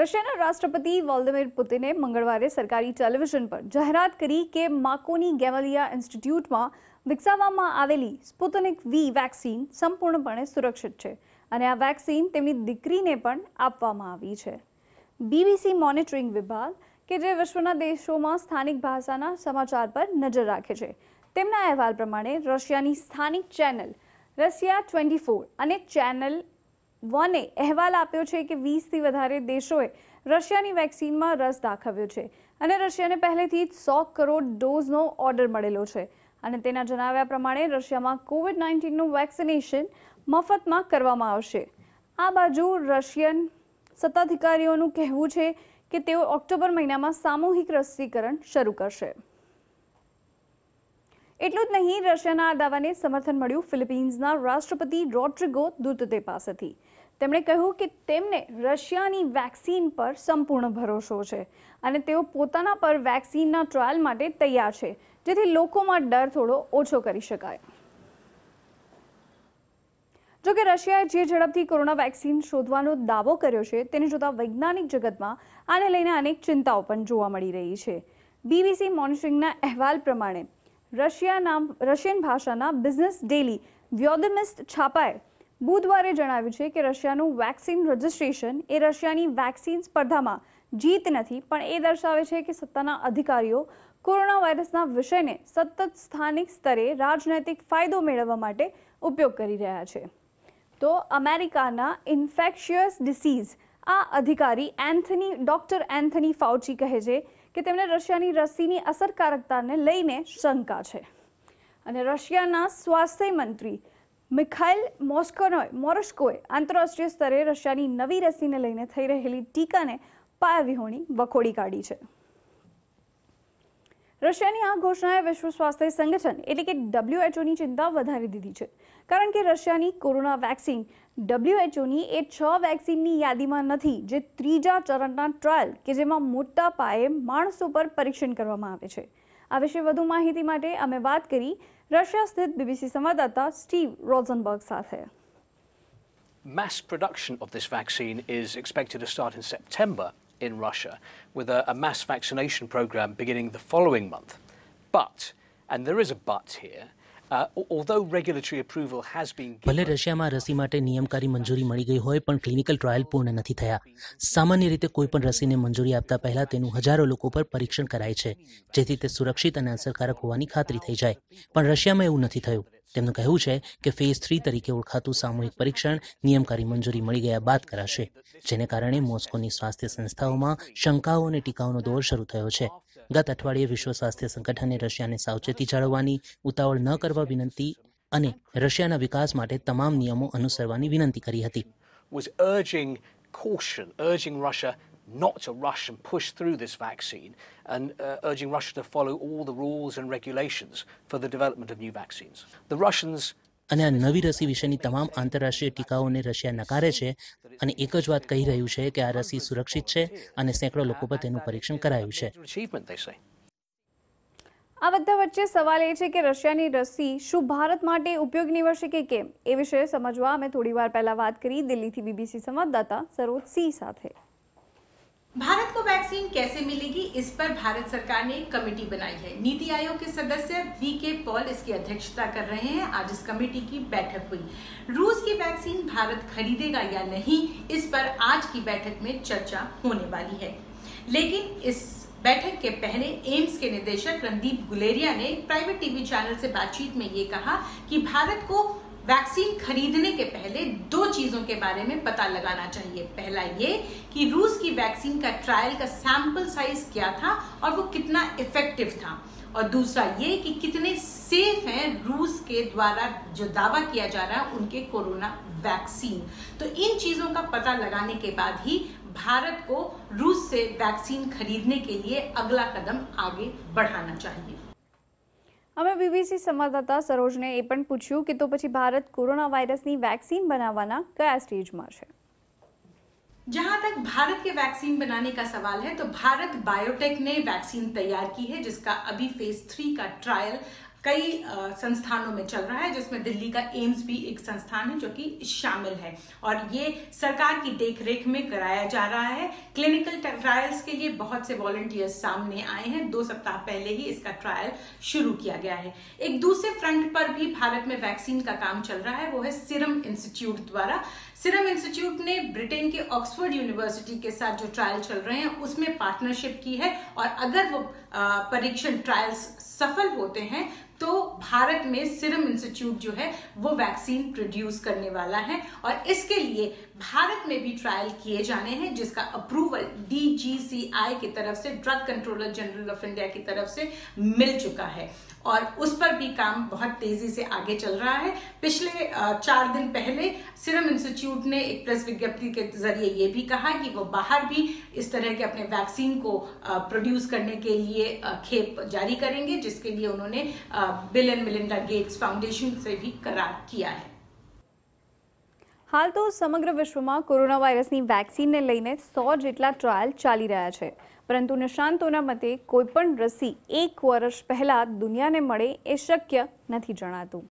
રશિયાના રાષ્ટ્રપતિ વોલ્દિમીર પુતિને મંગળવારે સરકારી ટેલિવિઝન પર જાહેરાત કરી કે માકોની ગેવલિયા ઇન્સ્ટિટ્યૂટમાં વિકસાવવામાં આવેલી સ્પુતનિક વી વેક્સિન સંપૂર્ણપણે સુરક્ષિત છે અને આ વેક્સિન તેમની દીકરીને પણ આપવામાં આવી છે બીબીસી મોનિટરિંગ વિભાગ કે જે વિશ્વના દેશોમાં સ્થાનિક ભાષાના સમાચાર પર નજર રાખે છે તેમના અહેવાલ પ્રમાણે રશિયાની સ્થાનિક ચેનલ રશિયા ટ્વેન્ટી ફોર અને ચેનલ વને અહેવાલ આપ્યો છે કે વીસથી વધારે દેશોએ રશિયાની વેક્સિનમાં રસ દાખવ્યો છે અને રશિયાને પહેલેથી જ સો કરોડ ડોઝનો ઓર્ડર મળેલો છે અને તેના જણાવ્યા પ્રમાણે રશિયામાં કોવિડ નાઇન્ટીનનું વેક્સિનેશન મફતમાં કરવામાં આવશે આ બાજુ રશિયન સત્તાધિકારીઓનું કહેવું છે કે તેઓ ઓક્ટોબર મહિનામાં સામૂહિક રસીકરણ શરૂ કરશે એટલું જ નહીં રશિયાના આ દાવાને સમર્થન મળ્યું ફિલિપિન્સના રાષ્ટ્રપતિ રોડ્રિગો દુતતે પાસેથી તેમણે કહ્યું કે તેમને રશિયાની વેક્સિન પર સંપૂર્ણ ભરોસો છે અને તેઓ પોતાના પર વેક્સિનના ટ્રાયલ માટે તૈયાર છે જેથી લોકોમાં ડર થોડો ઓછો કરી શકાય જો કે રશિયાએ જે ઝડપથી કોરોના વેક્સિન શોધવાનો દાવો કર્યો છે તેને જોતા વૈજ્ઞાનિક જગતમાં આને લઈને અનેક ચિંતાઓ પણ જોવા મળી રહી છે બીબીસી મોનિટરિંગના અહેવાલ પ્રમાણે રશિયાના રશિયન ભાષાના બિઝનેસ ડેલી વ્યોદમિસ્ટ છાપાએ બુધવારે જણાવ્યું છે કે રશિયાનું વેક્સિન રજિસ્ટ્રેશન એ રશિયાની વેક્સિન સ્પર્ધામાં જીત નથી પણ એ દર્શાવે છે કે સત્તાના અધિકારીઓ કોરોના વાયરસના વિષયને સતત સ્થાનિક સ્તરે રાજનૈતિક ફાયદો મેળવવા માટે ઉપયોગ કરી રહ્યા છે તો અમેરિકાના ઇન્ફેક્શિયસ ડિસીઝ આ અધિકારી એન્થની ડૉક્ટર એન્થની ફાઉચી કહે છે કે તેમને રશિયાની રસીની અસરકારકતાને લઈને શંકા છે અને રશિયાના સ્વાસ્થ્ય મંત્રી મિખાઇલ મોસ્કોનોય મોરસ્કોએ આંતરરાષ્ટ્રીય સ્તરે રશિયાની નવી રસીને લઈને થઈ રહેલી ટીકાને પાયાવિહોણી વખોડી કાઢી છે રશિયાની આ ઘોષણાએ વિશ્વ સ્વાસ્થ્ય સંગઠન એટલે કે ડબ્લ્યુએચઓની ચિંતા વધારી દીધી છે કારણ કે રશિયાની કોરોના વેક્સિન ડબ્લ્યુએચઓની એ છ વેક્સિનની યાદીમાં નથી જે ત્રીજા ચરણના ટ્રાયલ કે જેમાં મોટા પાયે માણસો પર પરીક્ષણ કરવામાં આવે છે આ વિશે વધુ માહિતી માટે અમે વાત કરી રશિયા સ્થિત બીબીસી સંવાદદાતા સ્ટીવ રોઝનબર્ગ સાથે Mass production of this vaccine is expected to start in September in Russia, with a, a, mass vaccination program beginning the following month. But, and there is a but here, ભલે રશિયામાં રસી માટે નિયમકારી મંજૂરી મળી ગઈ હોય પણ ક્લિનિકલ ટ્રાયલ પૂર્ણ નથી થયા સામાન્ય રીતે કોઈ પણ રસીને મંજૂરી આપતા પહેલા તેનું હજારો લોકો પર પરીક્ષણ કરાય છે જેથી તે સુરક્ષિત અને અસરકારક હોવાની ખાતરી થઈ જાય પણ રશિયામાં એવું નથી થયું તેમનું કહેવું છે કે ફેઝ થ્રી તરીકે ઓળખાતું સામૂહિક પરીક્ષણ નિયમકારી મંજૂરી મળી ગયા બાદ કરાશે જેને કારણે મોસ્કોની સ્વાસ્થ્ય સંસ્થાઓમાં શંકાઓ અને ટીકાઓનો દોર શરૂ થયો છે ગત અઠવાડિયે વિશ્વ સ્વાસ્થ્ય સંગઠને રશિયાને સાવચેતી જાળવવાની ઉતાવળ ન કરવા વિનંતી અને રશિયાના વિકાસ માટે તમામ નિયમો અનુસરવાની વિનંતી કરી હતી was urging caution, urging Russia not to rush and push through this vaccine, and uh, urging Russia to follow all the rules and regulations for the development of new vaccines. The Russians અને આ નવી રસી વિશેની તમામ આંતરરાષ્ટ્રીય ટીકાઓને Russia નકારે છે અને એક જ વાત કહી રહ્યું છે કે આ રસી સુરક્ષિત છે અને સેંકડો લોકો પર તેનું પરીક્ષણ કરાયું છે આ બધા વચ્ચે સવાલ એ છે કે રશિયાની રસી શું ભારત માટે ઉપયોગ નીવડશે કે કેમ એ વિશે સમજવા અમે થોડી વાર પહેલા વાત કરી દિલ્હીથી બીબીસી સંવાદદાતા સરોજ સિંહ સાથે भारत को वैक्सीन कैसे मिलेगी इस पर भारत सरकार ने एक कमेटी बनाई है नीति आयोग के सदस्य वी के पॉल इसकी अध्यक्षता कर रहे हैं आज इस कमेटी की बैठक हुई रूस की वैक्सीन भारत खरीदेगा या नहीं इस पर आज की बैठक में चर्चा होने वाली है लेकिन इस बैठक के पहले एम्स के निदेशक रणदीप गुलेरिया ने एक प्राइवेट टीवी चैनल से बातचीत में ये कहा कि भारत को वैक्सीन खरीदने के पहले दो चीजों के बारे में पता लगाना चाहिए पहला ये कि रूस की वैक्सीन का ट्रायल का सैंपल साइज क्या था और वो कितना इफेक्टिव था और दूसरा ये कि कितने सेफ हैं रूस के द्वारा जो दावा किया जा रहा है उनके कोरोना वैक्सीन तो इन चीजों का पता लगाने के बाद ही भारत को रूस से वैक्सीन खरीदने के लिए अगला कदम आगे बढ़ाना चाहिए संवाददाता सरोज ने સરોજને पूछू પણ तो કે भारत कोरोना वायरस કોરોના વાયરસની વેક્સિન બનાવવાના કયા સ્ટેજમાં છે जहां तक भारत के वैक्सीन बनाने का सवाल है तो भारत बायोटेक ने वैक्सीन तैयार की है जिसका अभी फेज थ्री का ट्रायल कई संस्थानों में चल रहा है जिसमें दिल्ली का एम्स भी एक संस्थान है जो कि शामिल है और ये सरकार की देखरेख में कराया जा रहा है क्लिनिकल ट्रायल्स के लिए बहुत से वॉलंटियर्स सामने आए हैं दो सप्ताह पहले ही इसका ट्रायल शुरू किया गया है एक दूसरे फ्रंट पर भी भारत में वैक्सीन का काम चल रहा है वो है सिरम इंस्टीट्यूट द्वारा सिरम इंस्टीट्यूट ने ब्रिटेन के ऑक्सफोर्ड यूनिवर्सिटी के साथ जो ट्रायल चल रहे हैं उसमें पार्टनरशिप की है और अगर वो परीक्षण ट्रायल्स सफल होते हैं तो भारत में सिरम इंस्टीट्यूट जो है वो वैक्सीन प्रोड्यूस करने वाला है और इसके लिए भारत में भी ट्रायल किए जाने हैं जिसका अप्रूवल डीजीसीआई की तरफ से drug controller general of India की तरफ से मिल चुका है और उस पर भी काम बहुत तेजी से आगे चल रहा है पिछले चार दिन पहले सिरम इंस्टीट्यूट इंस्टीट्यूट ने एक प्रेस विज्ञप्ति के जरिए ये भी कहा कि वो बाहर भी इस तरह के अपने वैक्सीन को प्रोड्यूस करने के लिए खेप जारी करेंगे जिसके लिए उन्होंने Bill and Melinda Gates foundation से भी करार किया है हाल तो समग्र विश्व में कोरोना वायरस की वैक्सीन ने વેક્સિનને सौ સો ट्रायल चाली रहा है परंतु निष्णातों मते कोईपण रसी एक वर्ष पहला दुनिया ने મળે એ शक्य नहीं જણાતું